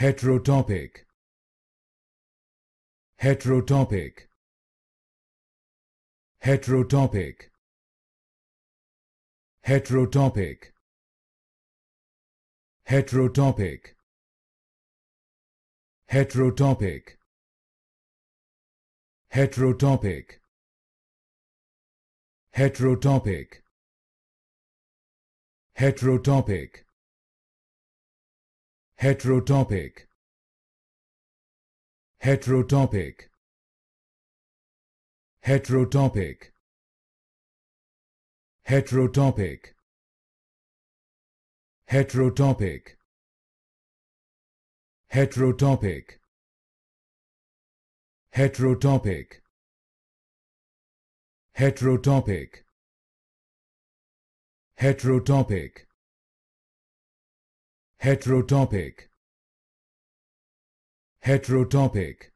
heterotopic heterotopic heterotopic heterotopic heterotopic heterotopic heterotopic heterotopic heterotopic heterotopic heterotopic heterotopic heterotopic heterotopic heterotopic heterotopic heterotopic heterotopic heterotopic heterotopic